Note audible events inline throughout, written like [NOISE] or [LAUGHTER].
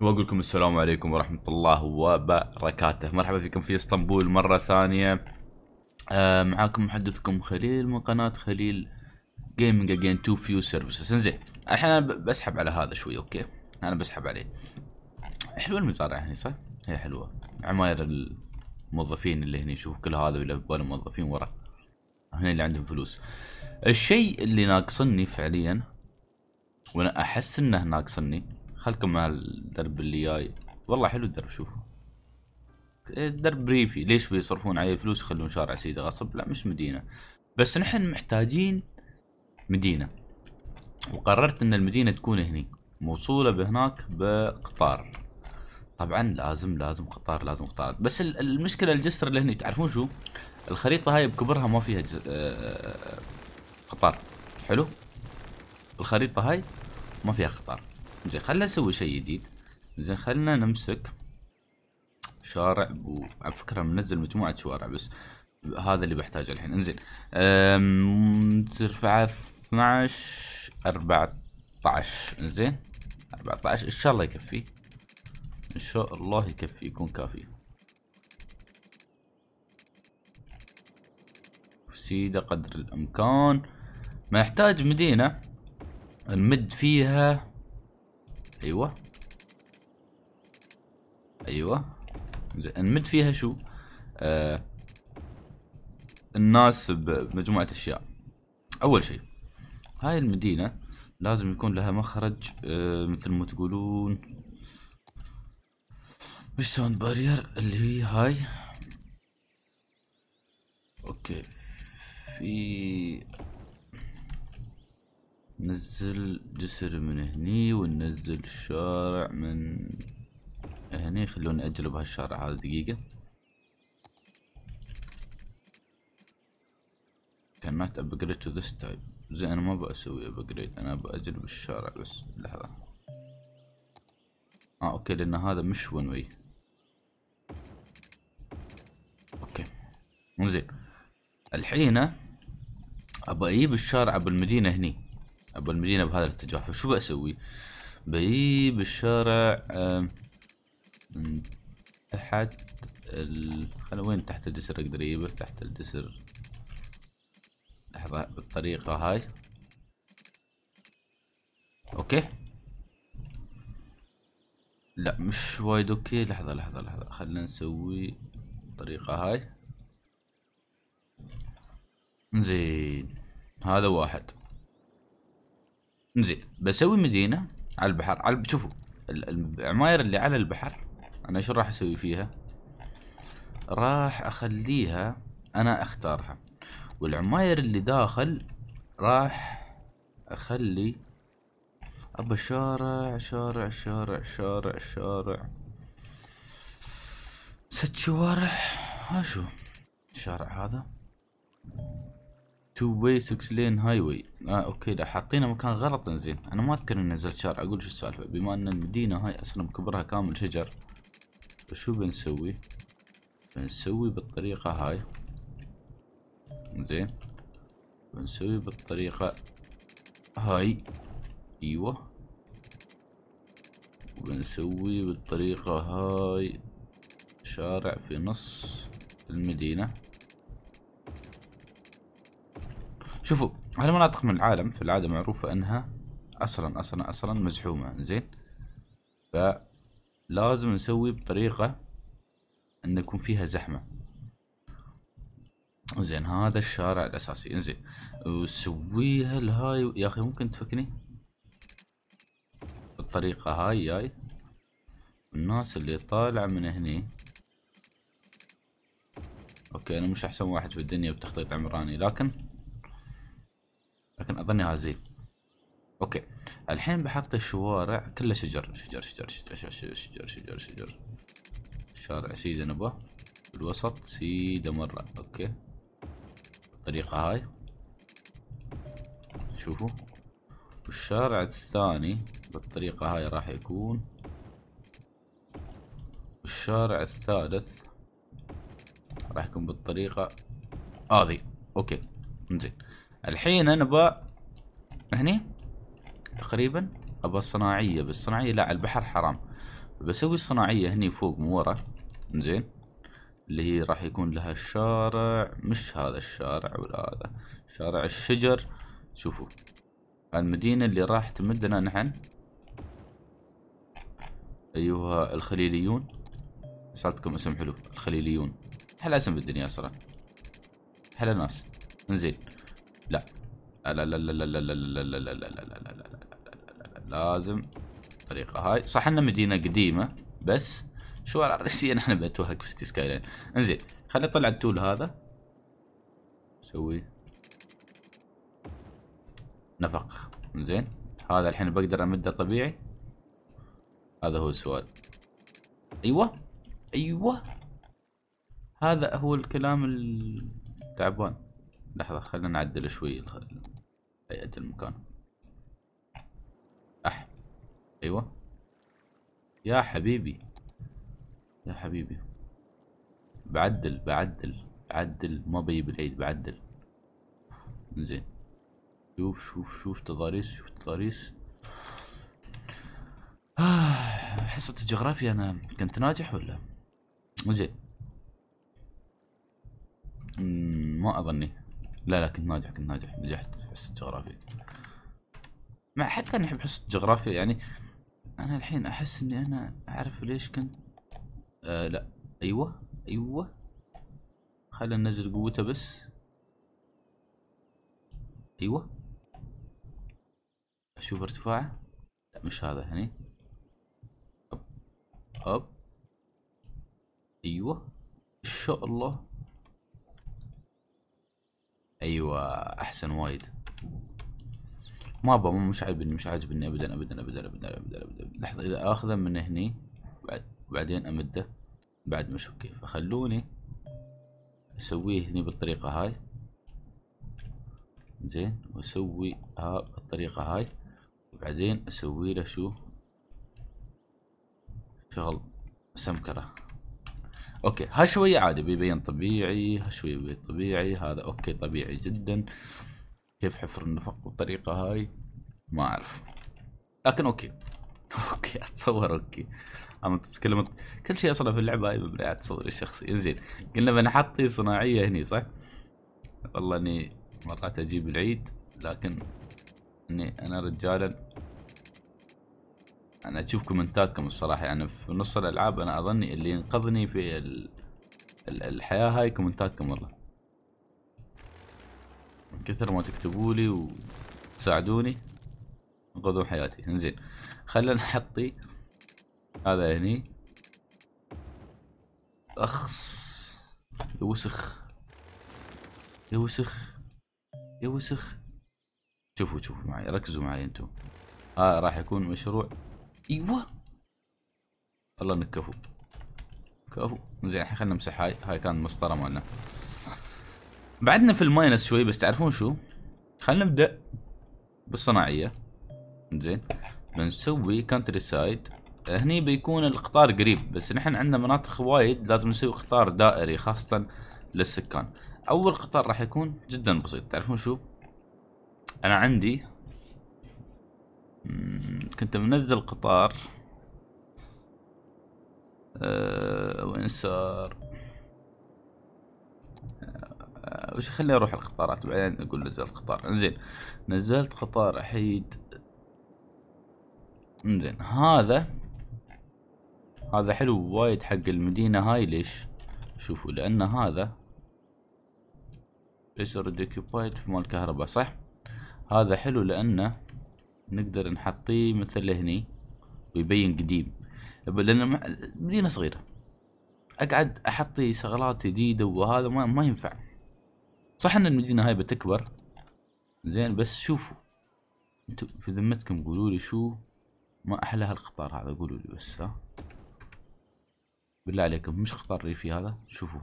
واقول لكم السلام عليكم ورحمه الله وبركاته مرحبا فيكم في اسطنبول مره ثانيه آه معاكم محدثكم خليل من قناه خليل جيمنج اجين تو فيو سيرفيسز انزين الحين انا بسحب على هذا شوي اوكي انا بسحب عليه حلوه المزارع هني صح؟ هي حلوه عماير الموظفين اللي هني شوف كل هذا اللي في موظفين ورا هنا اللي عندهم فلوس الشيء اللي ناقصني فعليا وانا احس انه ناقصني خلكم مع الدرب اللي جاي والله حلو الدرب شوف الدرب ريفي ليش بيصرفون عليه فلوس يخلون شارع سيدة غصب لا مش مدينة بس نحن محتاجين مدينة وقررت ان المدينة تكون هني موصولة بهناك بقطار طبعا لازم لازم قطار لازم قطارات بس المشكلة الجسر اللي هني تعرفون شو الخريطة هاي بكبرها ما فيها جز... آه، قطار حلو الخريطة هاي ما فيها قطار زين خلنا نسوي شيء جديد زين خلنا نمسك شارع بو... على فكره منزل مجموعه شوارع بس هذا اللي بحتاجه الحين انزين ترفع 12 14 انزين 14 ان شاء الله يكفي ان شاء الله يكفي يكون كافي سيدة قدر الامكان ما يحتاج مدينة نمد فيها ايوه ايوه نمد فيها شو آه الناس بمجموعة اشياء اول شيء هاي المدينة لازم يكون لها مخرج آه مثل ما تقولون مش ساوند بارير اللي هي هاي اوكي في نزل جسر من هني وننزل الشارع من هني خلونا اجلب هالشارع هذا دقيقة كانت ابجريد تو ذس تايب زين انا ما بسوي ابجريد انا بجلب الشارع بس لحظة اه اوكي لان هذا مش ون وي اوكي زين الحين ابى اجيب الشارع بالمدينة هني ابو المدينه بهذا الاتجاه فشو بسوي؟ بجيب الشارع تحت ال... خل وين تحت الجسر اقدر اجيبه تحت الجسر لحظة بالطريقة هاي اوكي لا مش وايد اوكي لحظة لحظة لحظة خلنا نسوي الطريقة هاي زين هذا واحد زين بسوي مدينه على البحر على شوفوا العماير اللي على البحر انا شو راح اسوي فيها راح اخليها انا اختارها والعماير اللي داخل راح اخلي ابى شارع شارع شارع شارع شارع ست شوارع ها شو الشارع هذا تو واي 6 لين هاي واي اه اوكي لا حاطينه مكان غلط انزين انا ما اذكر اني نزلت شارع اقول شو السالفه بما ان المدينه هاي اصلا مكبرها كامل شجر فشو بنسوي بنسوي بالطريقه هاي زين بنسوي بالطريقه هاي ايوه وبنسوي بالطريقه هاي شارع في نص المدينه شوفوا هالمناطق من العالم في العاده معروفه انها اصلا اصلا اصلا مزحومه زين فلازم نسوي بطريقه ان يكون فيها زحمه زين هذا الشارع الاساسي انزين وسويها لهاي يا اخي ممكن تفكني بالطريقه هاي جاي الناس اللي طالعه من هني اوكي انا مش احسن واحد في الدنيا بتخطيط عمراني لكن لكن اظني هذه اوكي الحين بحط الشوارع كلها شجر شجر شجر شجر شجر شجر شجر, شجر. شارع سيدة نبا بالوسط سيدة مرة اوكي الطريقة هاي شوفوا والشارع الثاني بالطريقة هاي راح يكون والشارع الثالث راح يكون بالطريقة هذي آه اوكي انزين الحين انا ابى هني تقريبا ابى صناعيه بس صناعيه لا على البحر حرام بسوي صناعيه هني فوق من ورا زين اللي هي راح يكون لها الشارع مش هذا الشارع ولا هذا شارع الشجر شوفوا المدينة اللي راح تمدنا نحن أيها الخليليون صارتكم اسم حلو الخليليون أحلى اسم بالدنيا صراحة أحلى ناس انزين لا لا لا لا لا لا لا لا لا لا لا لا لازم الطريقة هاي صح انها مدينة قديمة بس لا لا نحن بنتوهق في سيتي سكاي لاين انزين خليني اطلع التول هذا لا نفق انزين هذا الحين بقدر امده طبيعي هذا هو السؤال ايوه ايوه هذا هو الكلام التعبان لحظة خلينا نعدل شوي هيئة المكان أح أيوة يا حبيبي يا حبيبي بعدل بعدل بعدل ما بجيب العيد بعدل زين شوف شوف شوف تضاريس شوف تضاريس آه، حصة الجغرافيا أنا كنت ناجح ولا؟ زين ما أظني لا لا كنت ناجح كنت ناجح نجحت في حصة جغرافيا مع حتى كان يحب حصة الجغرافيا يعني انا الحين احس اني انا اعرف ليش كنت آه لا ايوه ايوه خلينا ننزل قوته بس ايوه اشوف ارتفاعه لا مش هذا هني هوب ايوه ان شاء الله ايوه احسن وايد ما با مش عاجبني مش عاجبني ابدا ابدا ابدا ابدا ابدا ابدا لحظه اذا اخذه من هني بعد بعدين امده بعد ما اشوف كيف فخلوني اسويه هني بالطريقه هاي زين واسوي ها بالطريقه هاي وبعدين اسوي له شو شغل سمكره اوكي ها شوي عادي بيبين طبيعي ها شوي بيبين طبيعي هذا اوكي طبيعي جدا كيف حفر النفق بالطريقة هاي ما اعرف لكن اوكي [LAUGHS] اوكي اتصور اوكي اما تتكلم كل شيء اصلا في اللعبة هاي مبني على الشخصي انزين قلنا بنحطي صناعية هني صح؟ والله اني مرات اجيب العيد لكن اني انا رجالا انا اشوف كومنتاتكم الصراحه يعني في نص الالعاب انا اظني اللي ينقذني في الحياه هاي كومنتاتكم والله من كثر ما تكتبوا لي وتساعدوني انقذوا حياتي انزين خلينا نحطي هذا هني اخس يوسخ يوسخ يوسخ شوفوا شوفوا معي ركزوا معي انتم هذا آه راح يكون مشروع ايوه والله انك كفو كفو زين الحين خلينا نمسح هاي هاي كانت مسطره مالنا بعدنا في الماينس شوي بس تعرفون شو خلينا نبدا بالصناعيه زين بنسوي كانتري سايد هني بيكون القطار قريب بس نحن عندنا مناطق وايد لازم نسوي قطار دائري خاصه للسكان اول قطار راح يكون جدا بسيط تعرفون شو انا عندي كنت منزل قطار أه وين صار أه وش خليني اروح القطارات بعدين اقول نزلت قطار انزين نزلت قطار احيد انزين هذا هذا حلو وايد حق المدينة هاي ليش شوفوا لان هذا is already في مال كهرباء صح هذا حلو لانه نقدر نحطيه مثل هني ويبين قديم لان مدينة صغيرة أقعد احطي شغلات جديدة وهذا ما, ما ينفع صح أن المدينة هاي بتكبر زين بس شوفوا انتوا في ذمتكم قولوا لي شو ما أحلى هالقطار هذا قولوا لي بس ها بالله عليكم مش قطار ريفي هذا شوفوا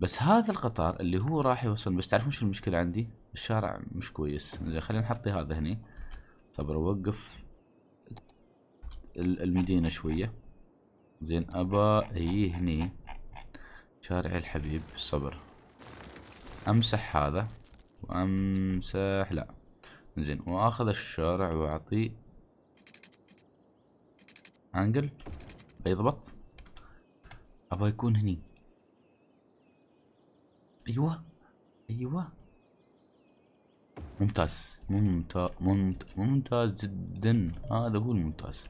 بس هذا القطار اللي هو راح يوصل بس تعرفون شو المشكلة عندي الشارع مش كويس زين خلينا نحطي هذا هني صبر اوقف المدينة شوية زين ابى هي هني شارع الحبيب صبر امسح هذا وامسح لا زين واخذ الشارع واعطيه انجل بيضبط ابى يكون هني ايوه ايوه ممتاز ممتاز ممتاز جدا هذا هو الممتاز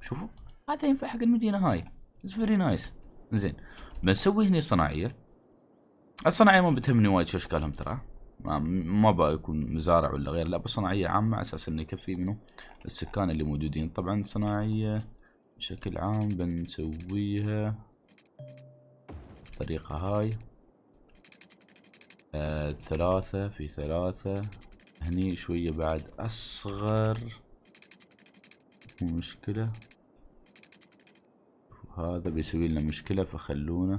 شوفوا هذا ينفع حق المدينة هاي اتس فيري نايس زين بنسوي هنا صناعية الصناعية ما بتهمني وايد شو اشكالهم ترى ما, ما يكون مزارع ولا غير لا بس صناعية عامة على اساس انه يكفي منه السكان اللي موجودين طبعا صناعية بشكل عام بنسويها الطريقة هاي آه ثلاثة في ثلاثة هني شوية بعد أصغر مو مشكلة هذا بيسوي لنا مشكلة فخلونا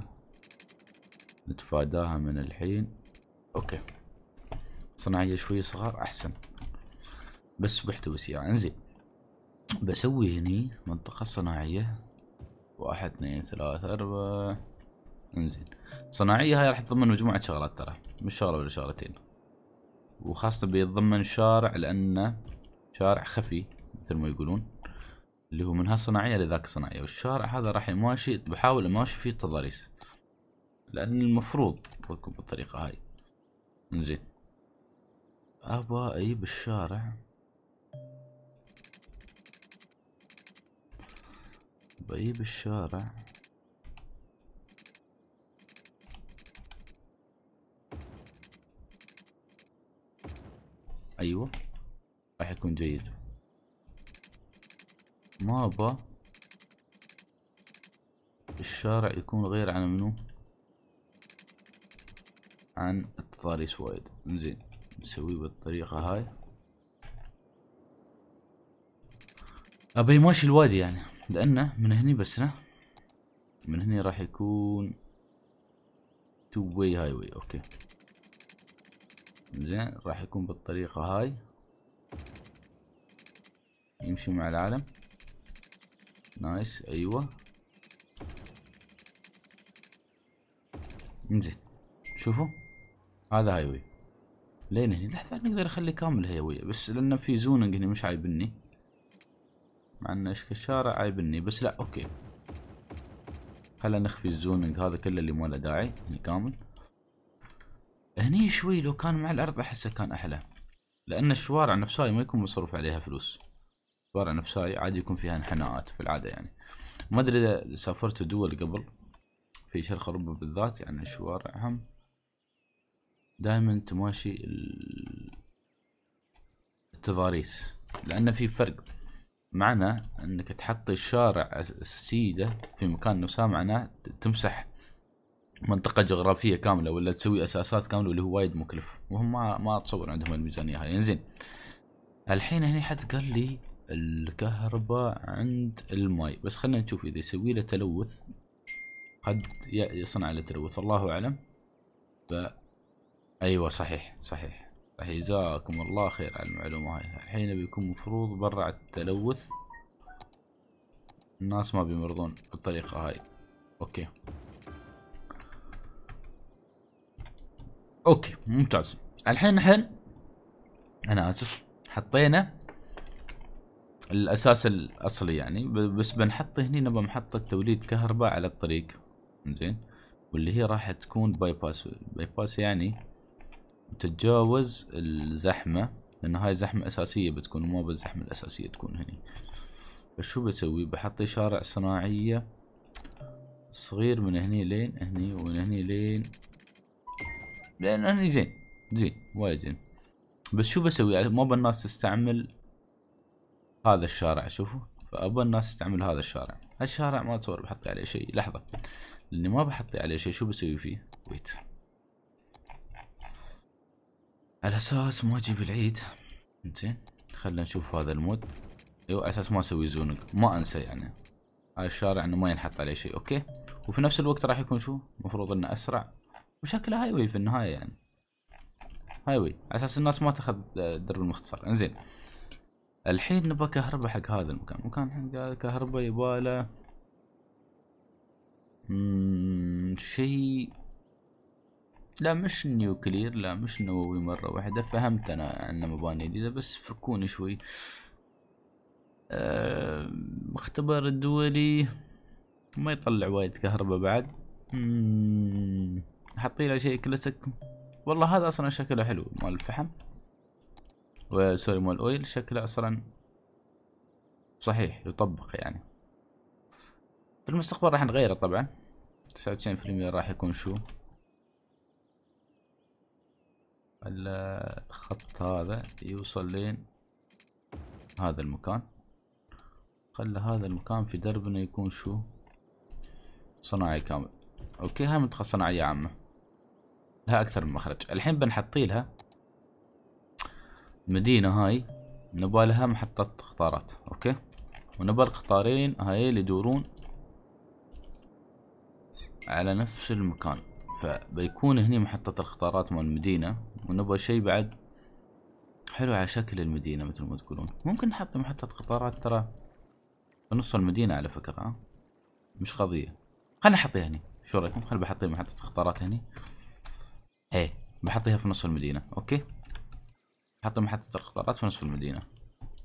نتفاداها من الحين اوكي صناعية شوية صغار احسن بس بحتوس يعني انزين بسوي هني منطقة صناعية واحد اثنين ثلاثة اربعة انزين صناعيه هاي راح تضمن مجموعه شغلات ترى مش شغله ولا شغلتين وخاصه بيتضمن شارع لانه شارع خفي مثل ما يقولون اللي هو من هالصناعيه لذاك الصناعيه والشارع هذا راح يماشي بحاول اماشي فيه التضاريس لان المفروض تكون بالطريقه هاي انزين ابا اجيب الشارع بجيب الشارع ايوه راح يكون جيد ما با الشارع يكون غير عن منو عن التضاريس وايد زين نسويه بالطريقة هاي ابي ماشي الوادي يعني لانه من هني بس نه. من هني راح يكون تو واي هاي واي اوكي زين راح يكون بالطريقة هاي يمشي مع العالم نايس ايوه انزين شوفوا هذا هاي وي لين هني لحظة نقدر اخلي كامل وي بس لان في زوننج هني مش عايبني مع ان اشكال الشارع عايبني بس لا اوكي خلينا نخفي الزوننج هذا كله اللي ما له داعي هني كامل هني شوي لو كان مع الارض احسه كان احلى لان الشوارع نفسها ما يكون مصروف عليها فلوس الشوارع نفسها عادي يكون فيها انحناءات في العاده يعني ما ادري اذا سافرت دول قبل في شرق اوروبا بالذات يعني شوارعهم دائما تماشي التضاريس لان في فرق معنى انك تحط الشارع السيدة في مكان نفسه معناه تمسح منطقة جغرافية كاملة ولا تسوي اساسات كاملة اللي هو وايد مكلف وهم ما ما اتصور عندهم الميزانية هاي انزين الحين هنا حد قال لي الكهرباء عند الماي بس خلينا نشوف اذا يسوي له تلوث قد يصنع له تلوث الله اعلم ف ايوه صحيح صحيح جزاكم الله خير على المعلومة هاي الحين بيكون مفروض برع التلوث الناس ما بيمرضون بالطريقة هاي اوكي اوكي ممتاز الحين نحن انا اسف حطينا الاساس الاصلي يعني بس بنحط هنا نبى محطه توليد كهرباء على الطريق زين واللي هي راح تكون باي باس باي باس يعني تتجاوز الزحمه لان هاي زحمه اساسيه بتكون مو بالزحمه الاساسيه تكون هني فشو بسوي بحط شارع صناعيه صغير من هني لين هني ومن هني لين لان انا زين زين وايد زين بس شو بسوي ما ابى الناس تستعمل هذا الشارع شوفوا فابى الناس تستعمل هذا الشارع هالشارع ما اتصور بحط عليه شيء لحظه لاني ما بحط عليه شيء شو بسوي فيه ويت على اساس ما اجيب العيد زين خلينا نشوف هذا المود ايوه على اساس ما اسوي زونق ما انسى يعني هاي الشارع انه ما ينحط عليه شيء اوكي وفي نفس الوقت راح يكون شو المفروض انه اسرع وشكله هاي في النهايه يعني هاي على اساس الناس ما تاخذ الدرب آه، المختصر انزين الحين نبغى كهرباء حق هذا المكان المكان الحين كهرباء يباله شيء لا مش نيوكلير لا مش نووي مرة واحدة فهمت أنا عندنا مباني جديدة بس فكوني شوي أه اختبار الدولي ما يطلع وايد كهرباء بعد مم. حاطين له شيء كلاسيك والله هذا اصلا شكله حلو مال الفحم وسوري مال الاويل شكله اصلا صحيح يطبق يعني في المستقبل راح نغيره طبعا تسعة وتسعين في المية راح يكون شو الخط هذا يوصل لين هذا المكان خلى هذا المكان في دربنا يكون شو صناعي كامل اوكي هاي منطقة صناعية عامة لها اكثر من مخرج الحين بنحطي لها مدينة هاي نبغى لها محطة قطارات اوكي ونبغى القطارين هاي اللي يدورون على نفس المكان فبيكون هني محطة القطارات مال المدينة ونبغى شي بعد حلو على شكل المدينة مثل ما تقولون ممكن نحط محطة قطارات ترى بنص المدينة على فكرة مش قضية خلنا نحطيها هني شو رايكم خلنا بحطي محطة قطارات هني هي إيه، بحطيها في نص المدينة اوكي حط محطة القطارات في نصف المدينة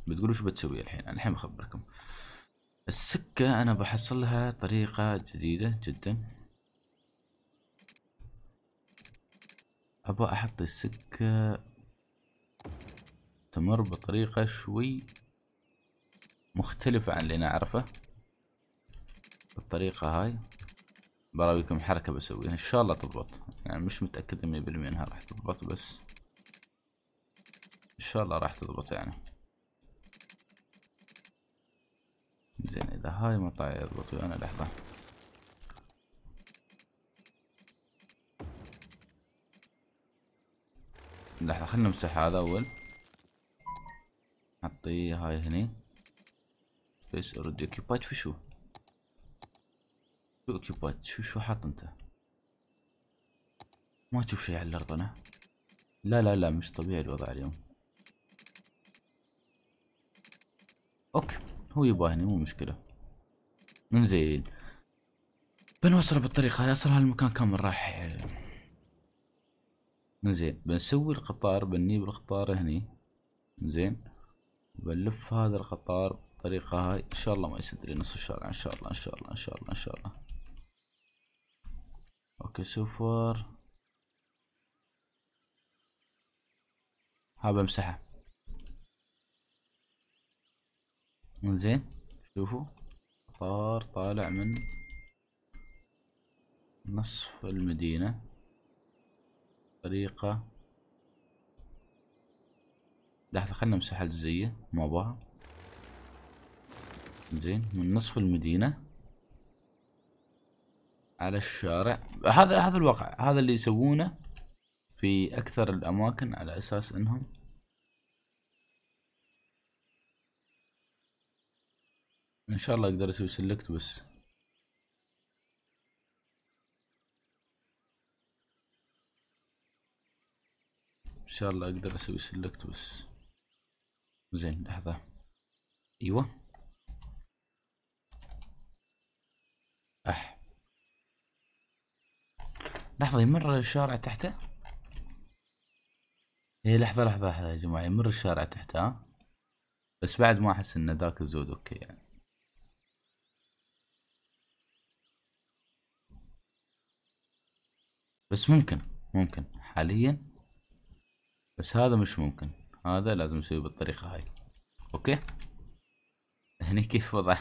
بتقولوا شو بتسوي الحين الحين بخبركم السكة انا بحصل لها طريقة جديدة جدا ابغى احط السكة تمر بطريقة شوي مختلفة عن اللي نعرفه بالطريقة هاي براويكم حركة بسويها ان شاء الله تضبط يعني مش متأكد 100% انها راح تضبط بس ان شاء الله راح تضبط يعني زين اذا هاي ما طايع يضبط ويانا لحظة لحظة خلنا نمسح هذا اول نعطيه هاي هني بس اوريدي اوكيبايد في شو شو كيوبات شو شو حاط انت ما تشوف شيء على الارض انا لا لا لا مش طبيعي الوضع اليوم اوكي هو يباهني مو مشكلة من زين بنوصله بالطريقة هاي اصلا هالمكان كامل راح من زين بنسوي القطار بنجيب القطار هني من زين بنلف هذا القطار بالطريقة هاي ان شاء الله ما يسد لي نص الشارع ان شاء الله ان شاء الله ان شاء الله ان شاء الله اوكي صفر حاب امسحه انزين شوفوا طار طالع من نصف المدينة طريقة لحظة خلنا نمسح الجزئية ما بها زين من نصف المدينة على الشارع هذا هذا الواقع هذا اللي يسوونه في اكثر الاماكن على اساس انهم ان شاء الله اقدر اسوي سلكت بس ان شاء الله اقدر اسوي سلكت بس زين لحظة ايوه لحظة يمر الشارع تحته ايه لحظة لحظة لحظة يا جماعة يمر الشارع تحته ها بس بعد ما احس ان ذاك الزود اوكي يعني بس ممكن ممكن حاليا بس هذا مش ممكن هذا لازم نسويه بالطريقة هاي اوكي هني [LAUGHS] يعني كيف وضع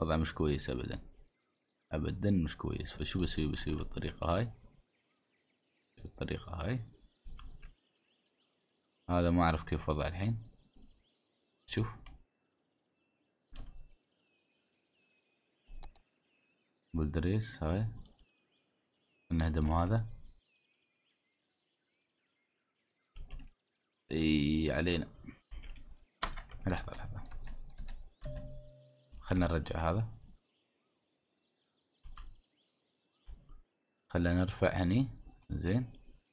وضع مش كويس ابدا ابدا مش كويس فشو بسوي بسوي بالطريقه هاي بالطريقه هاي هذا ما اعرف كيف وضعه الحين شوف بولدريس هاي نهدم هذا اي علينا لحظة لحظة خلنا نرجع هذا خلينا نرفع هني زين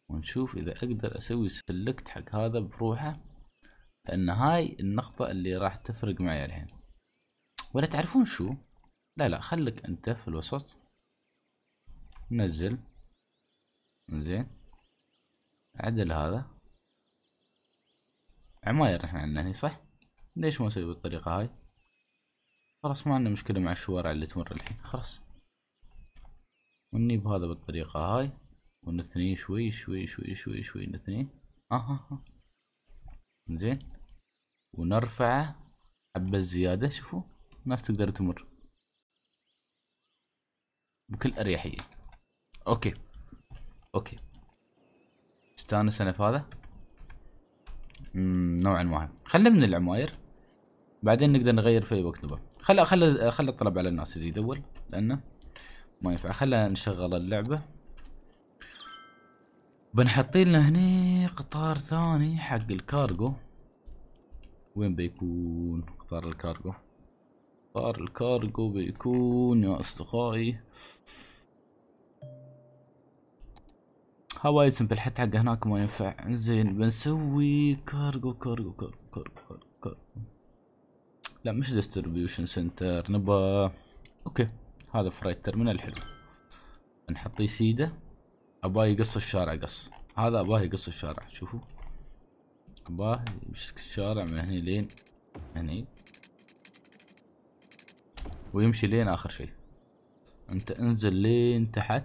ونشوف اذا اقدر اسوي سلكت حق هذا بروحه لان هاي النقطة اللي راح تفرق معي الحين ولا تعرفون شو لا لا خلك انت في الوسط نزل زين عدل هذا عماير احنا عندنا هني صح ليش ما اسوي بالطريقة هاي خلاص ما عندنا مشكلة مع الشوارع اللي تمر الحين خلاص وني بهذا بالطريقة هاي ونثنيه شوي شوي شوي شوي شوي نثنيه آه، اها آه زين ونرفعه حبة زيادة شوفوا الناس تقدر تمر بكل أريحية أوكي أوكي استانس أنا في هذا نوعا ما خله من العماير بعدين نقدر نغير في اي وقت نبغى خلي خلي خله الطلب على الناس يزيد أول لأنه ما ينفع خلينا نشغل اللعبة بنحطي لنا هني قطار ثاني حق الكارغو وين بيكون قطار الكارغو قطار الكارغو بيكون يا اصدقائي هواي سمبل حتى حق هناك ما ينفع زين بنسوي كارغو كارغو كارغو كارغو كارغو, كارغو. لا مش ديستربيوشن سنتر نبى اوكي هذا فرايت ترمينال حلو نحطيه سيده اباه يقص الشارع قص هذا اباه يقص الشارع شوفوا اباه يمسك الشارع من هني لين هني ويمشي لين اخر شيء انت انزل لين تحت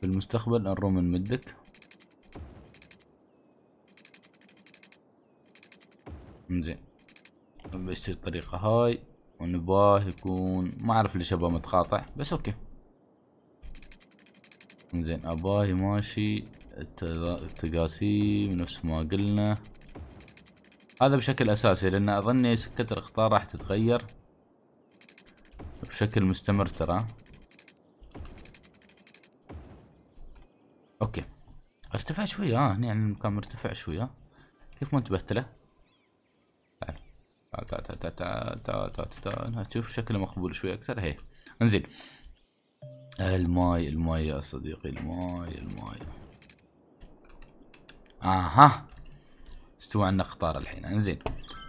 في المستقبل نروم من مدك زين الطريقة هاي ونباه يكون ما اعرف ليش ابغى متقاطع بس اوكي زين اباي ماشي التقاسيم نفس ما قلنا هذا بشكل اساسي لان اظني سكة القطار راح تتغير بشكل مستمر ترى اوكي ارتفع شوية ها آه. هني يعني المكان مرتفع شوية كيف ما انتبهت له تعال تعال تعال تعال تعال تعال تعال تشوف شكله مقبول شوي اكثر هي انزين الماي الماي يا صديقي الماي الماي اها استوى عندنا قطار الحين انزين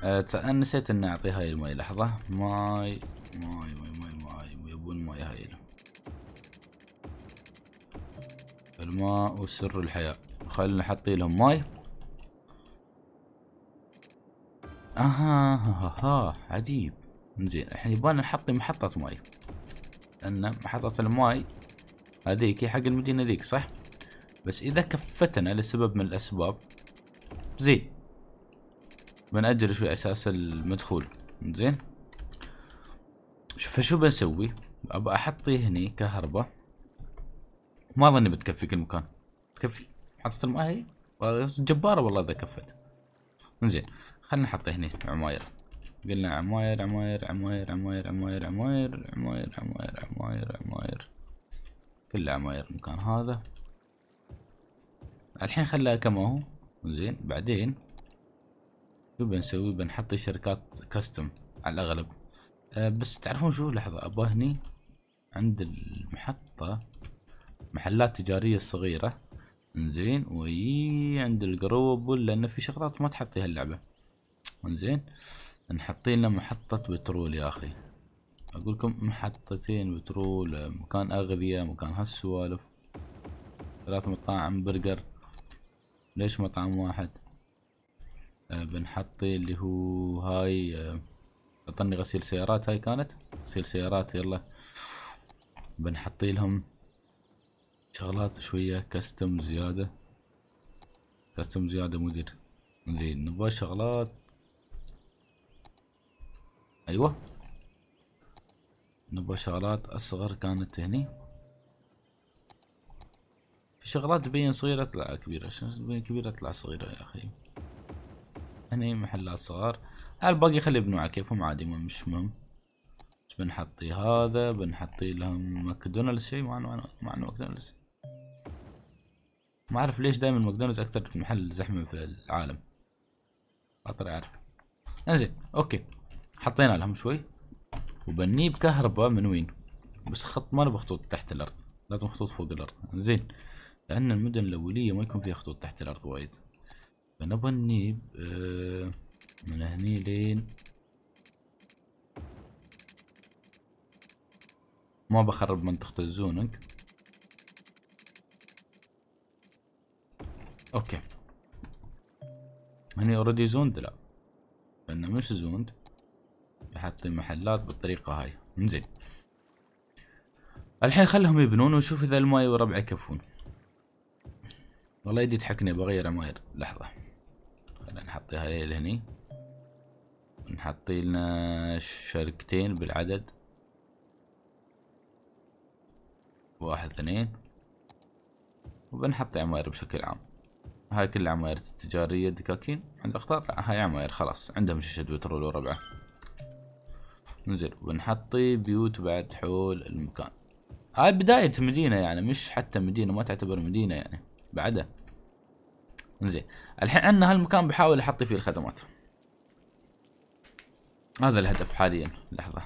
انا نسيت اني اعطي هاي الماي لحظه ماي ماي ماي ماي ماي يبون ماي هاي الماء وسر الحياه خلينا نحطي لهم ماي اها ها ها عجيب زين الحين يبغانا نحط محطة ماي لأن محطة الماي هذيك حق المدينة ذيك صح؟ بس إذا كفتنا لسبب من الأسباب زين بنأجل شوي أساس المدخول زين فشو بنسوي؟ أبى أحطي هني كهرباء ما أظني بتكفي كل مكان تكفي محطة الماي هي جبارة والله إذا كفت زين خلنا نحط هنا عماير قلنا عماير عماير عماير عماير عماير عماير عماير عماير عماير عماير كل عماير مكان هذا الحين خلاه كما هو زين بعدين شو بنسوي بنحط شركات كاستم على الاغلب أه بس تعرفون شو لحظة ابا هني عند المحطة محلات تجارية صغيرة زين وي عند الجروب لان في شغلات ما تحطيها اللعبة انزين نحطين لنا محطة بترول يا اخي اقول لكم محطتين بترول مكان اغذية مكان هالسوالف ثلاث مطاعم برجر ليش مطعم واحد أه بنحطي اللي هو هاي أه اظني غسيل سيارات هاي كانت غسيل سيارات يلا بنحطي لهم شغلات شوية كاستم زيادة كاستم زيادة مدير زين نبغى شغلات ايوه نبغى شغلات اصغر كانت هني في شغلات تبين صغيرة تطلع كبيرة تبين كبيرة تطلع صغيرة يا اخي هني محلات صغار الباقي خلي بنوع كيفهم عادي مش مهم بنحطي هذا بنحطي لهم ماكدونالدز شيء ما عنده ما عنده ماكدونالدز ما اعرف ليش دائما ماكدونالدز اكثر محل زحمه في العالم خاطر اعرف انزين اوكي حطينا لهم شوي وبنيه بكهرباء من وين بس خط ما نبغى خطوط تحت الارض لازم خطوط فوق الارض زين لان المدن الاوليه ما يكون فيها خطوط تحت الارض وايد فنبغى نجيب آه من هني لين ما بخرب منطقة الزوننج اوكي هني اوريدي زوند لا لانه مش زوند يحط المحلات بالطريقة هاي انزين الحين خلهم يبنون ونشوف اذا الماي وربعه يكفون والله يدي تحكني بغير عماير لحظة خلينا نحطي هاي لهني نحطي لنا شركتين بالعدد واحد اثنين وبنحط عماير بشكل عام هاي كل عماير التجارية دكاكين عند اختار هاي عماير خلاص عندهم شاشة بترول وربعه انزل ونحطي بيوت بعد حول المكان هاي بداية مدينة يعني مش حتى مدينة ما تعتبر مدينة يعني بعدها زين الحين عندنا هالمكان بحاول احط فيه الخدمات هذا الهدف حاليا لحظة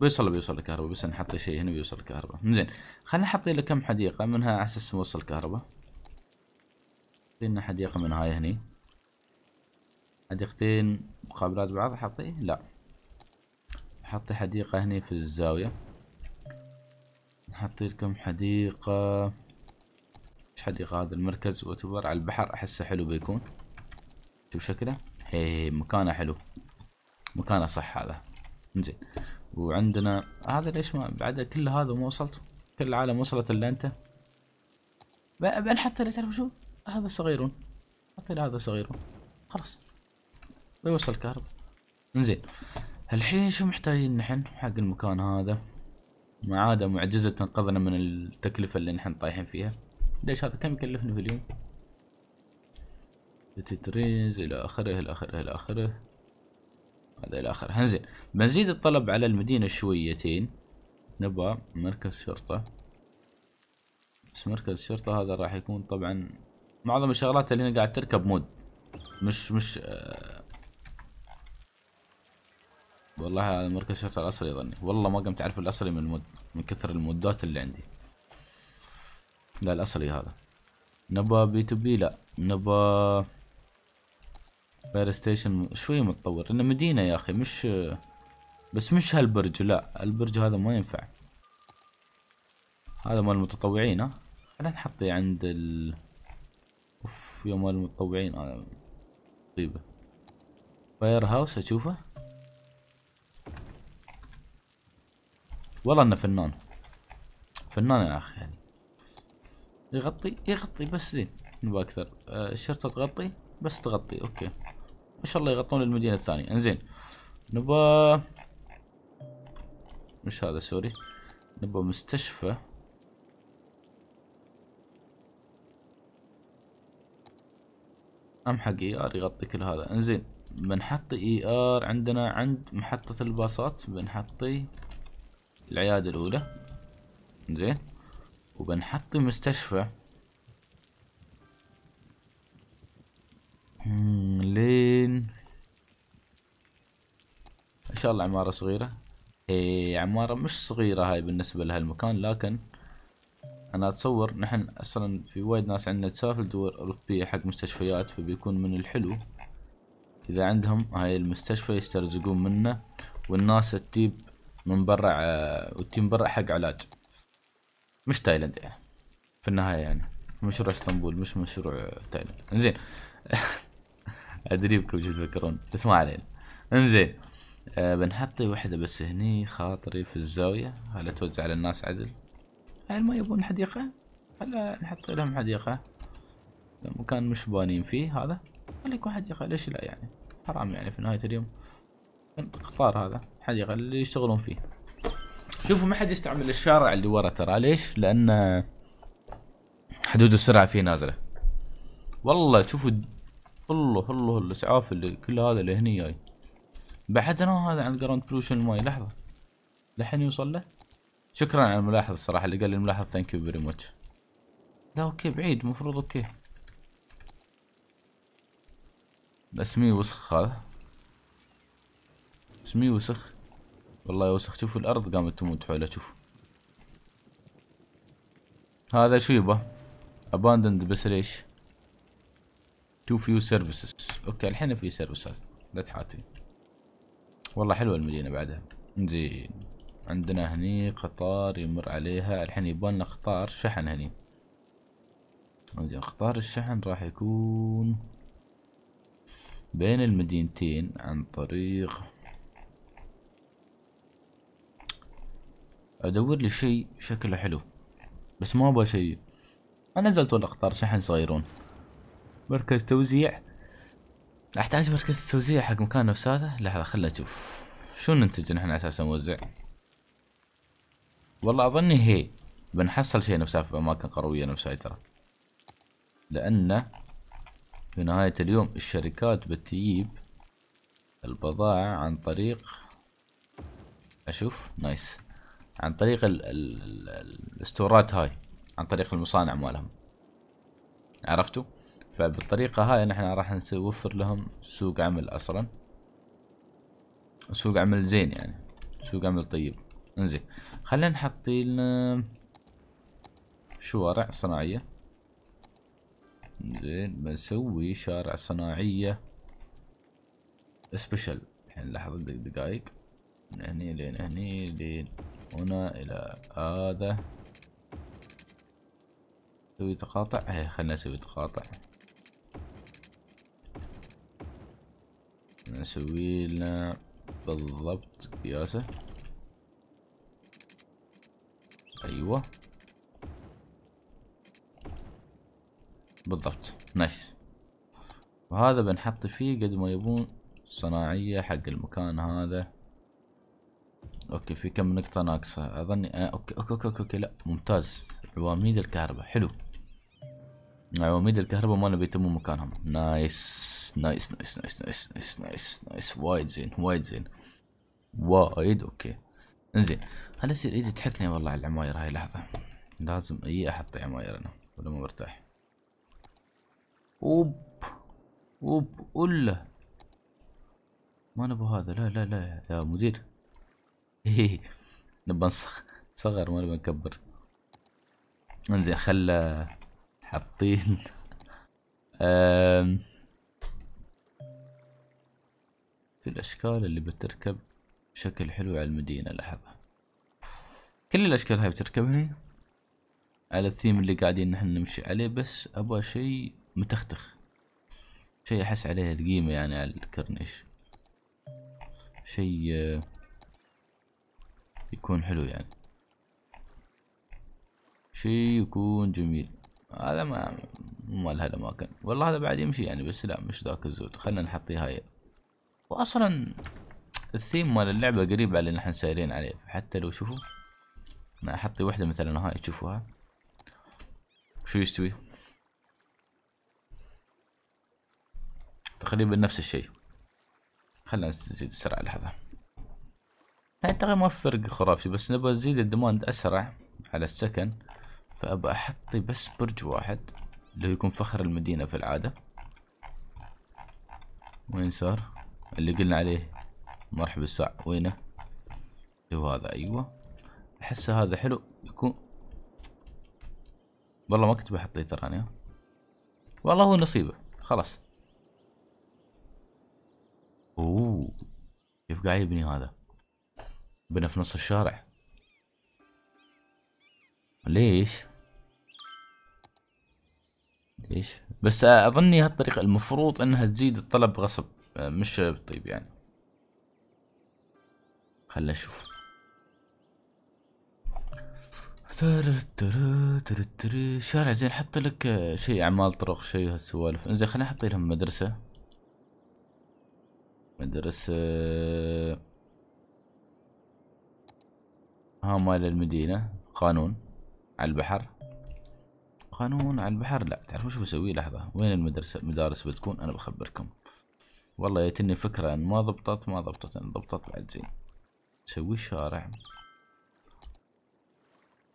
بيوصل بيوصل الكهرباء بس نحط شيء هنا بيوصل الكهرباء زين خلينا نحط له كم حديقة منها على اساس نوصل الكهرباء لنا حديقة من هاي هني حديقتين مقابلات بعض حطي لا نحط حديقة هني في الزاوية نحط لكم حديقة مش حديقة هذا المركز وتبر على البحر أحسه حلو بيكون شوف شكله هي مكانه حلو مكانه صح هذا زين وعندنا هذا ليش ما بعد كل هذا ما وصلت كل العالم وصلت الا انت بعدين اللي تعرف شو هذا صغيرون حتى هذا صغيرون خلاص بيوصل كهرب زين الحين شو محتاجين نحن حق المكان هذا ما عاد معجزة تنقذنا من التكلفة اللي نحن طايحين فيها ليش هذا كم يكلفني في اليوم تدريز الى اخره الى اخره الى اخره هذا الى اخره هنزل بنزيد الطلب على المدينة شويتين نبغى مركز شرطة بس مركز الشرطة هذا راح يكون طبعا معظم الشغلات اللي هنا قاعد تركب مود مش مش آه والله هذا مركز شرطة الأصلي ظني والله ما قمت أعرف الأصلي من المود من كثر المودات اللي عندي لا الأصلي هذا نبا بي تو بي لا نبا فاير ستيشن شوي متطور انه مدينة يا أخي مش بس مش هالبرج لا البرج هذا ما ينفع هذا مال المتطوعين ها خلينا نحطه عند ال اوف يا مال المتطوعين هذا طيبه فاير هاوس اشوفه والله انه فنان فنان يا اخي يعني يغطي يغطي بس زين نبغى اكثر آه الشرطة تغطي بس تغطي اوكي ما شاء الله يغطون المدينة الثانية انزين نبى مش هذا سوري نبى مستشفى ام حق اي ار يغطي كل هذا انزين بنحط اي ار عندنا عند محطة الباصات بنحطي العيادة الأولى زين وبنحط مستشفى لين ان شاء الله عمارة صغيرة هي إيه، عمارة مش صغيرة هاي بالنسبة لهالمكان لكن انا اتصور نحن اصلا في وايد ناس عندنا تسافر دول اوروبية حق مستشفيات فبيكون من الحلو اذا عندهم هاي المستشفى يسترزقون منه والناس تجيب من برا آه، والتيم برا حق علاج مش تايلاند يعني في النهايه يعني مشروع اسطنبول مش مشروع تايلاند انزين [LAUGHS] ادري بكم شو تفكرون بس ما علينا انزين أه بنحطي وحدة بس هني خاطري في الزاوية هل توزع على الناس عدل هل ما يبون حديقة هلا نحط لهم حديقة مكان مش بانين فيه هذا خليكم حديقة ليش لا يعني حرام يعني في نهاية اليوم القطار هذا حقيقة اللي يشتغلون فيه شوفوا ما حد يستعمل الشارع اللي ورا ترى ليش؟ لأن حدود السرعة فيه نازلة والله شوفوا الله الله الاسعاف اللي كل هذا اللي هني جاي بعد انا هذا عن الجراند بلوشن ماي لحظة لحن يوصل له شكرا على الملاحظ الصراحة اللي قال لي الملاحظ ثانك يو فيري ماتش لا اوكي بعيد المفروض اوكي بس مي وسخ هذا اسمي وسخ والله وسخ شوف الارض قامت تموت حوله شوف هذا شو يبا اباندند بس ليش تو فيو سيرفيسز اوكي الحين في سيرفيسز لا تحاتي والله حلوه المدينه بعدها انزين عندنا هني قطار يمر عليها الحين يبالنا قطار شحن هني انزين قطار الشحن راح يكون بين المدينتين عن طريق ادور لي شيء شكله حلو بس ما ابغى شيء انا نزلت ولا اختار شحن صغيرون مركز توزيع احتاج مركز توزيع حق مكان نفساته لحظة خلنا اشوف شو ننتج نحن اساسا نوزع والله اظني هي بنحصل شيء نفسه في اماكن قروية نفسها ترى لان في نهاية اليوم الشركات بتجيب البضاعة عن طريق اشوف نايس عن طريق ال ال ال الاستورات هاي عن طريق المصانع مالهم عرفتوا فبالطريقة هاي نحن راح نوفر لهم سوق عمل أصلا سوق عمل زين يعني سوق عمل طيب انزين خلينا نحط لنا شوارع صناعية زين بنسوي شارع صناعية سبيشل الحين لحظة دقايق من هني لين هني لين هنا الى هذا نسوي تقاطع هي إيه، خلنا نسوي تقاطع نسوي لنا بالضبط قياسه ايوه بالضبط نايس وهذا بنحط فيه قد ما يبون صناعية حق المكان هذا اوكي في كم نقطة ناقصة اظني آه اوكي اوكي اوكي اوكي, أوكي لا ممتاز عواميد الكهرباء حلو عواميد الكهرباء ما نبي يتموا مكانهم نايس نايس نايس نايس نايس نايس نايس نايس وايد زين وايد زين وايد اوكي انزين هل يصير ايدي تحكني والله على العماير هاي لحظة لازم اي احط عماير انا ولا مو مرتاح اوب اوب قله ما نبغى هذا لا لا لا يا مدير إيه. نبى نصغر ما نبقى نكبر انزين خلى حاطين في الاشكال اللي بتركب بشكل حلو على المدينة لحظة كل الاشكال هاي بتركب هنا على الثيم اللي قاعدين نحن نمشي عليه بس ابغى شيء متختخ شيء احس عليه القيمة يعني على الكرنيش شيء آه، يكون حلو يعني شي يكون جميل هذا ما مال هالاماكن والله هذا بعد يمشي يعني بس لا مش ذاك الزود خلنا نحطي هاي واصلا الثيم مال اللعبه قريب على اللي نحن سايرين عليه حتى لو شوفوا انا احطي وحده مثلا هاي تشوفوها شو يستوي تقريبا نفس الشيء خلنا نزيد السرعه لحظه هاي ترى ما فرق خرافي بس نبغى نزيد الديماند اسرع على السكن فابى احطي بس برج واحد اللي يكون فخر المدينة في العادة وين صار اللي قلنا عليه مرحب الساعة وينه اللي هو هذا ايوه احسه هذا حلو يكون والله ما كنت بحطيه تراني والله هو نصيبه خلاص اوه كيف قاعد يبني هذا بنا في نص الشارع ليش ليش بس اظني هالطريقة المفروض انها تزيد الطلب غصب مش طيب يعني خلنا اشوف شارع زين حط لك شيء اعمال طرق شيء هالسوالف انزين خليني احط لهم مدرسة مدرسة ها مال المدينة قانون على البحر قانون على البحر لا تعرفوا شو بسوي لحظة وين المدرسة المدارس بتكون أنا بخبركم والله يتني فكرة إن ما ضبطت ما ضبطت إن ضبطت بعد زين سوي شارع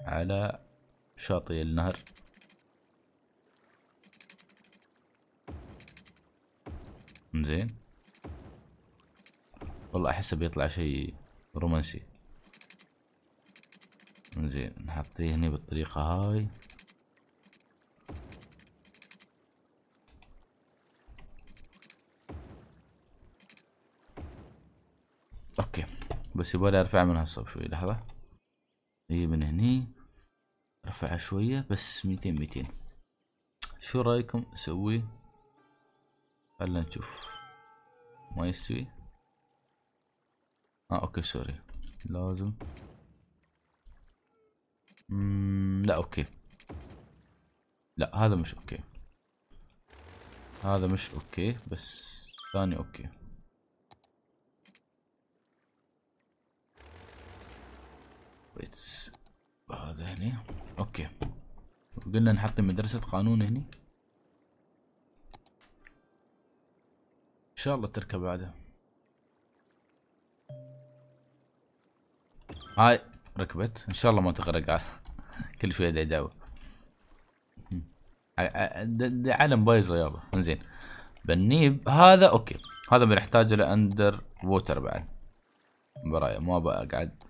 على شاطئ النهر زين والله أحس بيطلع شيء رومانسي زين نحطيه هني بالطريقة هاي اوكي بس يبغالي ارفع من هالصوب شوي لحظة اي من هني ارفعها شوية بس ميتين ميتين شو رايكم اسوي خلنا نشوف ما يستوي اه اوكي سوري لازم لا اوكي لا هذا مش اوكي هذا مش اوكي بس ثاني اوكي بيتس هذا هني اوكي قلنا نحط مدرسة قانون هني ان شاء الله تركب بعدها هاي ركبت ان شاء الله ما تغرق كل شويه دا دعوه ده عالم بايظ يابا انزين بنيب هذا اوكي هذا بنحتاجه لاندر ووتر بعد براي ما بقعد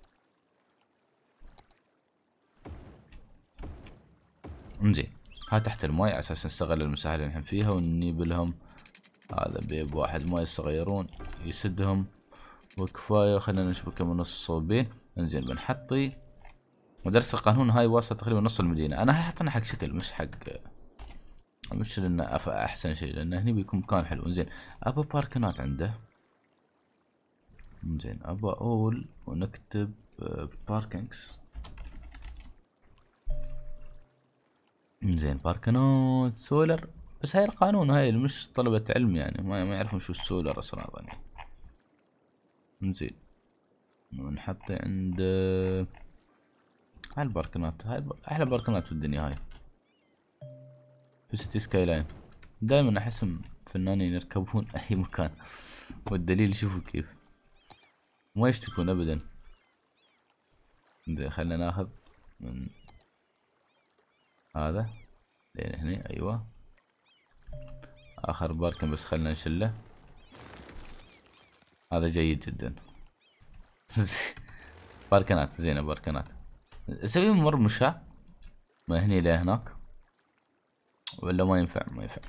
انزين ها تحت الماي على اساس نستغل المساحه اللي نحن فيها ونجيب لهم هذا بيب واحد ماي صغيرون يسدهم وكفايه خلينا نشبكه من الصوبين انزين بنحطي مدرسة القانون هاي واصلة تقريبا نص المدينة أنا حاطينها حق شكل مش حق مش لان أحسن شيء لان هني بيكون مكان حلو زين ابا باركنات عنده زين ابا أقول ونكتب باركنجز زين باركنات سولر بس هاي القانون هاي مش طلبة علم يعني ما, ما يعرفون شو السولر أصلا أظن زين ونحط عند آه، هاي الباركنات هاي احلى باركنات في الدنيا هاي في سيتي سكاي لاين دائما احسهم فنانين يركبون [LAUGHS] اي مكان والدليل شوفوا كيف ما يشتكون ابدا خلينا ناخذ من هذا لين هنا ايوه اخر باركن بس خلنا نشله هذا جيد جدا [LAUGHS] باركنات زينه باركنات اسوي مرمشة من هني لهناك ولا ما ينفع ما ينفع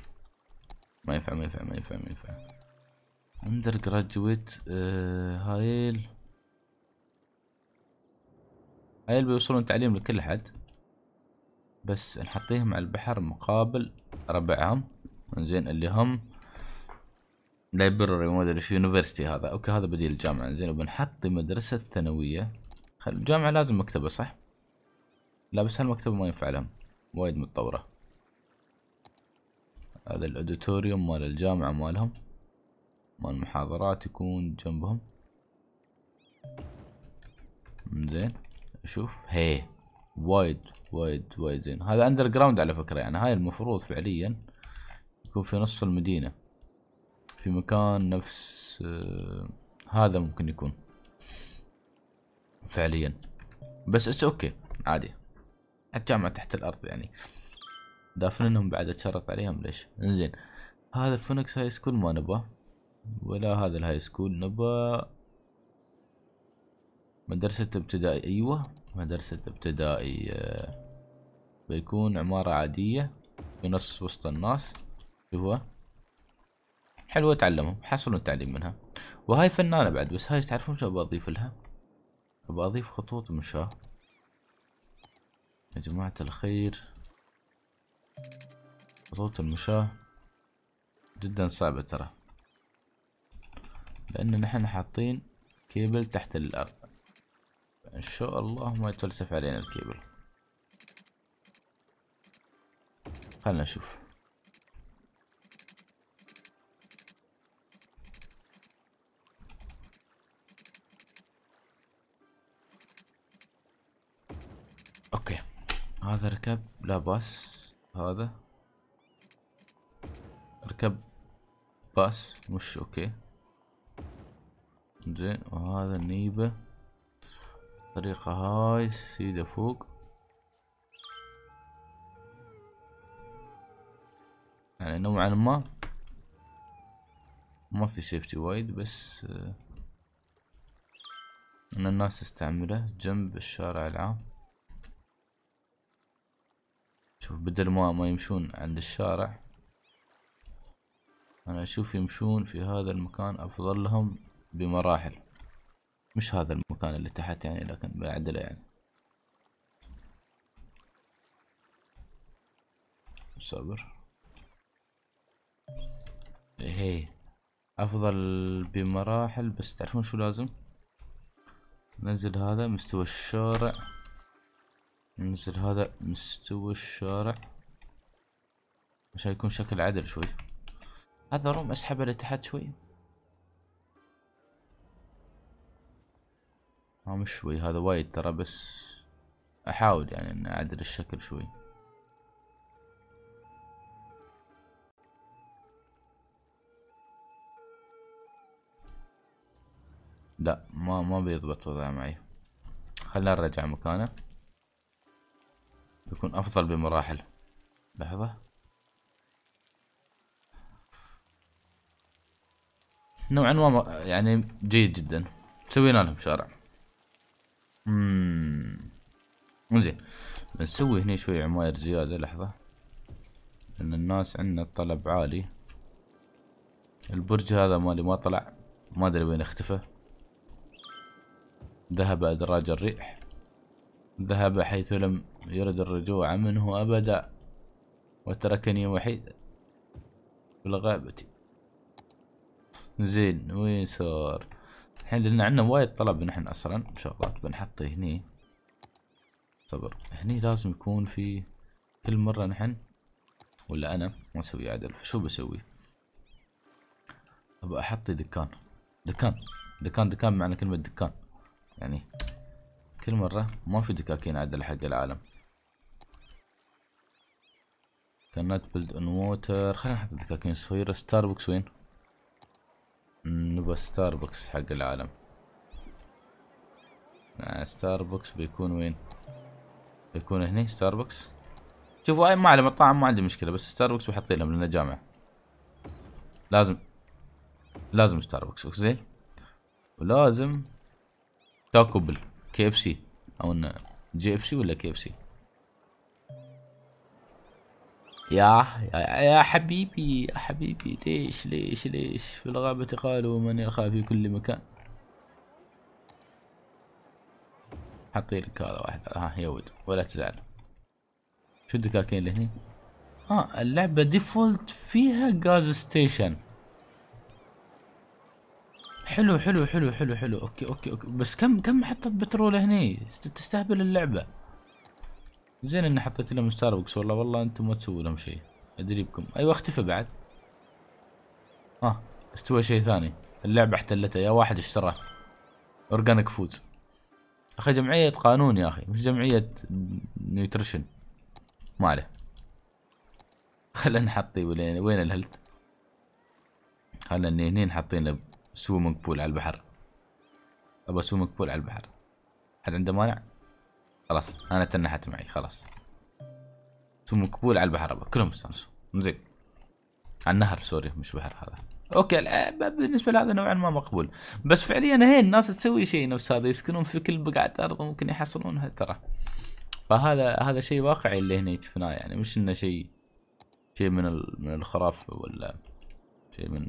ما ينفع ما ينفع ما ينفع ما ينفع اندر جراجويت آه هايل هايل بيوصلون تعليم لكل حد بس نحطيهم على البحر مقابل ربعهم انزين اللي هم لايبرري ما ادري شو يونيفرستي هذا اوكي هذا بديل الجامعة انزين وبنحط مدرسة ثانوية الجامعة لازم مكتبة صح لا بس هالمكتبة ما ينفع لهم وايد متطورة هذا الأوديتوريوم مال الجامعة مالهم مال المحاضرات يكون جنبهم زين أشوف هي وايد وايد وايد زين هذا أندر جراوند على فكرة يعني هاي المفروض فعليا يكون في نص المدينة في مكان نفس آه هذا ممكن يكون فعليا بس اتس اوكي عادي الجامعة تحت الأرض يعني دافنينهم بعد اتشرط عليهم ليش انزين هذا الفونكس هاي سكول ما نبا ولا هذا الهاي سكول نبا مدرسة ابتدائي ايوه مدرسة ابتدائي آه، بيكون عمارة عادية بنص وسط الناس هو أيوة. حلوة تعلمهم حصلوا التعليم منها وهاي فنانة بعد بس هاي تعرفون شو بضيف لها بضيف خطوط مشاه يا جماعة الخير خطوط المشاة جدا صعبة ترى لأن نحن حاطين كيبل تحت الأرض إن شاء الله ما يتفلسف علينا الكيبل خلنا نشوف اوكي هذا ركب لا باس هذا ركب باس مش اوكي زين وهذا نيبه الطريقة هاي سيدة فوق يعني نوعا ما ما في سيفتي وايد بس آه، ان الناس تستعمله جنب الشارع العام شوف بدل ما ما يمشون عند الشارع انا اشوف يمشون في هذا المكان افضل لهم بمراحل مش هذا المكان اللي تحت يعني لكن بعدله يعني صبر هي إيه، افضل بمراحل بس تعرفون شو لازم ننزل هذا مستوى الشارع ننزل هذا مستوى الشارع عشان يكون شكل عدل شوي هذا روم اسحبه لتحت شوي ها آه، مش شوي هذا وايد ترى بس احاول يعني ان اعدل الشكل شوي لا ما ما بيضبط وضعه معي خلنا نرجع مكانه يكون أفضل بمراحل لحظة نوعا ما يعني جيد جدا سوينا لهم شارع اممم زين بنسوي هنا شوي عماير زيادة لحظة لأن الناس عندنا الطلب عالي البرج هذا مالي ما طلع ما أدري وين اختفى ذهب أدراج الريح ذهب حيث لم يرد الرجوع منه أبدا وتركني وحيد في الغابة زين وين صار الحين لأن عندنا وايد طلب نحن أصلا شغلات بنحطه هني صبر هني لازم يكون في كل مرة نحن ولا أنا ما أسوي عدل فشو بسوي أبى أحط دكان دكان دكان دكان معنى كلمة دكان يعني كل مرة ما في دكاكين عدل حق العالم كانت بلد ان ووتر خلينا نحط دكاكين صغيرة ستاربكس وين نبى ستاربكس حق العالم آه ستاربكس بيكون وين بيكون هني ستاربكس شوفوا اي ما على مطاعم ما عندي مشكلة بس ستاربكس بحطي لهم لانه جامع لازم لازم ستاربكس زين ولازم تاكو بل كي اف سي او جي اف سي ولا كي اف سي يا يا حبيبي يا حبيبي ليش ليش ليش في الغابة قالوا من يلقى في كل مكان حطي لك هذا واحد ها يا ود ولا تزعل شو الدكاكين اللي هني؟ اه اللعبة ديفولت فيها غاز ستيشن حلو حلو حلو حلو حلو اوكي اوكي اوكي بس كم كم محطة بترول هني تستهبل اللعبة زين اني حطيت لهم ستاربكس والله والله انتم ما تسووا لهم شيء ادري بكم ايوه اختفى بعد ها آه. استوى شيء ثاني اللعبة احتلتها يا واحد اشتراه اورجانيك فود اخي جمعية قانون يا اخي مش جمعية نيوتريشن ما عليه خلنا نحطي وين الهلت خلنا هني حاطين سويمنج بول على البحر ابى سويمنج بول على البحر حد عنده مانع خلاص انا تنحت معي خلاص سويمنج بول على البحر ابى كلهم استانسوا زين على النهر سوري مش بحر هذا اوكي بالنسبه لهذا نوعا ما مقبول بس فعليا هي الناس تسوي شيء نفس هذا يسكنون في كل بقعه ارض ممكن يحصلونها ترى فهذا هذا شيء واقعي اللي هنا شفناه يعني مش انه شيء شيء من من الخرافه ولا شيء من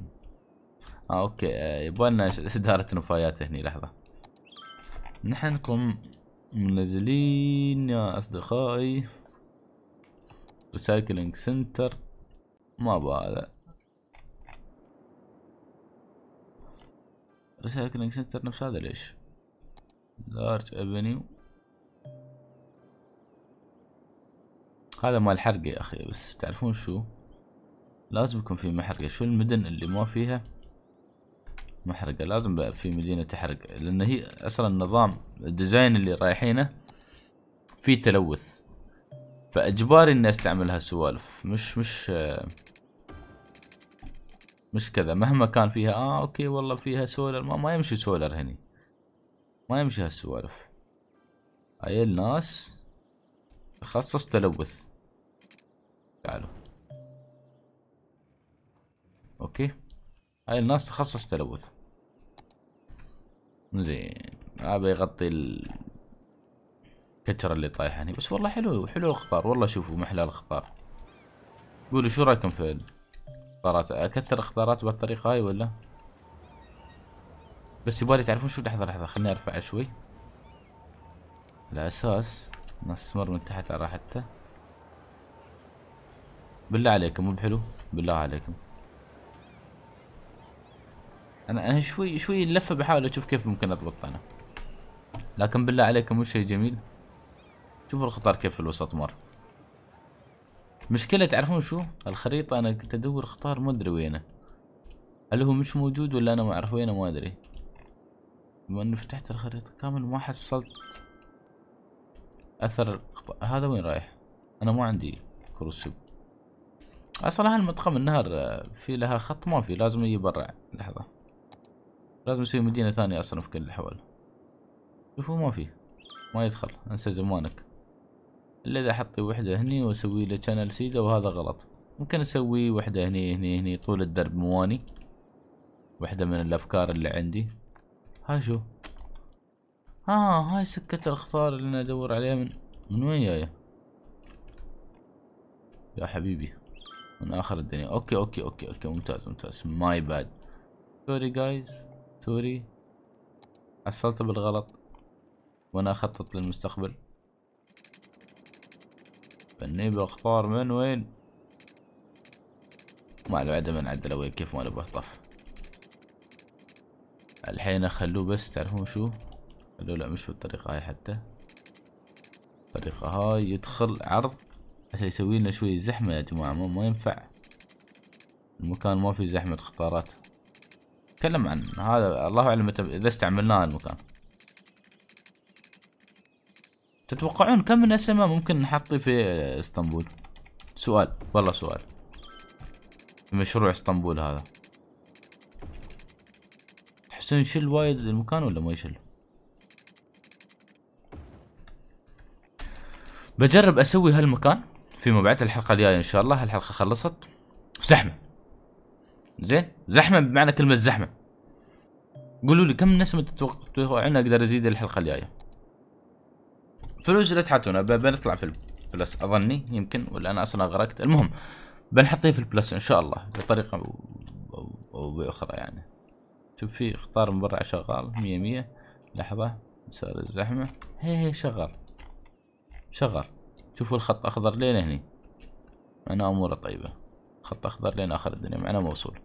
آه اوكي آه، يبغالنا اداره نفايات هني لحظه نحنكم منزلين يا اصدقائي ريسايكلينج سنتر ما بهذا ريسايكلينج سنتر نفس هذا ليش لارج افنيو هذا مال حرقة يا اخي بس تعرفون شو لازم يكون في محرقة شو المدن اللي ما فيها محرقة لازم بقى في مدينة تحرق لأن هي أصلا النظام الديزاين اللي رايحينه في تلوث فإجباري إني أستعمل هالسوالف مش مش مش كذا مهما كان فيها آه أوكي والله فيها سولر ما, ما يمشي سولر هني ما يمشي هالسوالف هاي الناس تخصص تلوث تعالوا أوكي هاي الناس تخصص تلوث زين هذا يغطي الكترة اللي طايحة هني بس والله حلو حلو الخطار والله شوفوا محلى الخطار قولوا شو رايكم في الخطارات اكثر الخطارات بالطريقة هاي ولا بس يبالي تعرفون شو لحظة لحظة خليني ارفع شوي على اساس نسمر من تحت على راحته بالله عليكم مو بحلو بالله عليكم انا انا شوي شوي اللفه بحاول اشوف كيف ممكن اضبط انا لكن بالله عليكم مش شيء جميل شوفوا الخطر كيف في الوسط مر مشكلة تعرفون شو الخريطة انا كنت ادور خطار ما ادري وينه هل هو مش موجود ولا انا ما اعرف وينه ما ادري بما اني فتحت الخريطة كامل ما حصلت اثر هذا وين رايح انا ما عندي كروس اصلا صراحة المنطقة من النهر آه، في لها خط ما في لازم يجي برا لحظة لازم نسوي مدينة ثانية أصلا في كل الأحوال شوفوا ما فيه ما يدخل انسى زمانك إلا إذا حطي وحدة هني وأسوي له شانل سيدا وهذا غلط ممكن أسوي وحدة هني هني هني طول الدرب مواني وحدة من الأفكار اللي عندي هاي شو ها آه هاي سكة الخطار اللي أنا أدور عليها من من وين جاية يا حبيبي من آخر الدنيا أوكي أوكي أوكي أوكي ممتاز ممتاز ماي باد سوري جايز سوري حصلته بالغلط وانا اخطط للمستقبل فني اخطار من وين مع الوعد من عدل وين كيف ما نبغى طف الحين اخلوه بس تعرفون شو خلوه لا مش بالطريقة هاي حتى الطريقة هاي يدخل عرض عشان يسوي لنا شوية زحمة يا جماعة ما, ما ينفع المكان ما في زحمة خطارات نتكلم عن هذا الله اعلم اذا استعملناه المكان تتوقعون كم من اسماء ممكن نحطي في اسطنبول سؤال والله سؤال مشروع اسطنبول هذا تحسون يشل وايد المكان ولا ما يشل بجرب اسوي هالمكان فيما بعد الحلقه الجايه ان شاء الله الحلقه خلصت زحمه زين زحمه بمعنى كلمه زحمه قولوا لي كم نسمه تتوقعون اقدر ازيد الحلقه الجايه فلوس لا تحطونها بنطلع في البلس اظني يمكن ولا انا اصلا غرقت المهم بنحطيه في البلس ان شاء الله بطريقه او باخرى يعني شوف في اختار برا شغال مية مية لحظة صار الزحمة هي هي شغال شغال شوفوا الخط اخضر لين هني انا اموره طيبة خط اخضر لين اخر الدنيا معنا موصول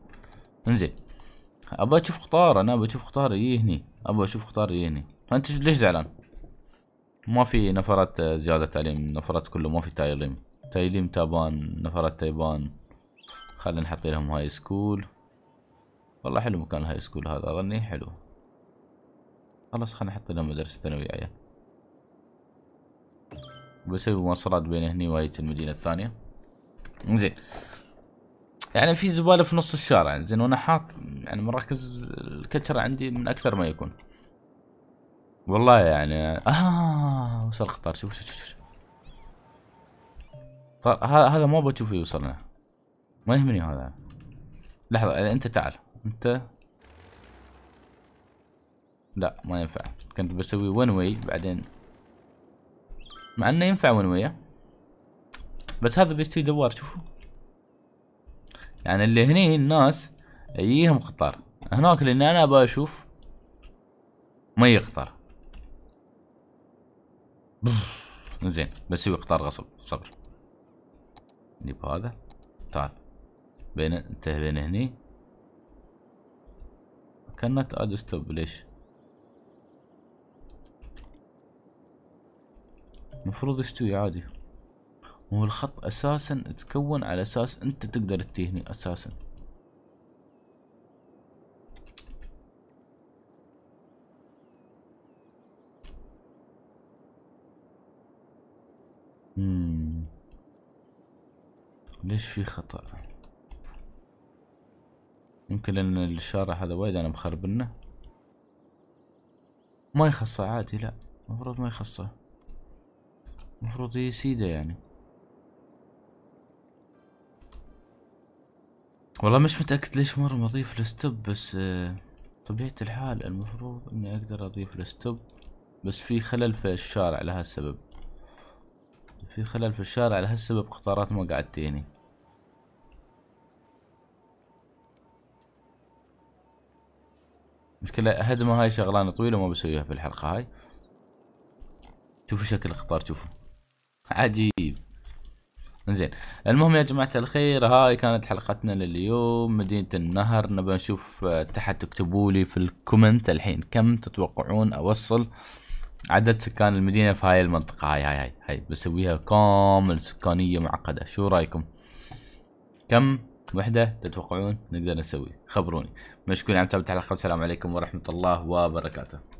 انزين ابى اشوف خطار انا ابى اشوف خطار يجي إيه هني ابى اشوف خطار يجي إيه هني انت ليش زعلان ما في نفرات آه، زيادة تعليم نفرات كله ما في تايليم تايليم تابان نفرات تايبان خلينا نحط لهم هاي سكول والله حلو مكان الهاي سكول هذا اظني حلو خلاص خلينا نحط لهم مدرسة ثانوية عيال بسوي مواصلات بين هني وهاي المدينة الثانية زين يعني في زباله في نص الشارع يعني زين وانا حاط يعني مراكز الكتره عندي من اكثر ما يكون والله يعني اه وصل القطار شوف شوف شوف طار طيب، هذا ما بتشوفه يوصلنا ما يهمني هذا لحظه انت تعال انت لا ما ينفع كنت بسوي ون واي بعدين مع انه ينفع ون واي بس هذا بيستوي دوار شوفوا يعني اللي هني الناس يجيهم خطر هناك لان انا بشوف ما يخطر [LAUGHS] زين بسوي قطار غصب صبر نجيب هذا تعال بين انتهي بين هني كانت اد ستوب ليش المفروض يستوي عادي هو الخط اساسا تكون على اساس انت تقدر تهني اساسا مم. ليش في خطأ يمكن لان الشارع هذا وايد انا مخربنه ما يخصه عادي لا المفروض ما يخصه المفروض يسيده يعني والله مش متأكد ليش مرة ما أضيف الستوب بس آه، طبيعة الحال المفروض إني أقدر أضيف الستوب بس في خلل في الشارع لهالسبب في خلل في الشارع لهالسبب قطارات ما قاعد تجيني مشكلة هدمة هاي شغلانة طويلة ما بسويها في الحلقة هاي شوفوا شكل القطار شوفوا عجيب زين المهم يا جماعه الخير هاي كانت حلقتنا لليوم مدينه النهر نبى نشوف آه، تحت تكتبوا لي في الكومنت الحين كم تتوقعون اوصل عدد سكان المدينه في هاي المنطقه هاي هاي هاي, هاي. بسويها كامل سكانيه معقده شو رايكم كم وحده تتوقعون نقدر نسوي خبروني مشكور على متابعه الحلقه والسلام عليكم ورحمه الله وبركاته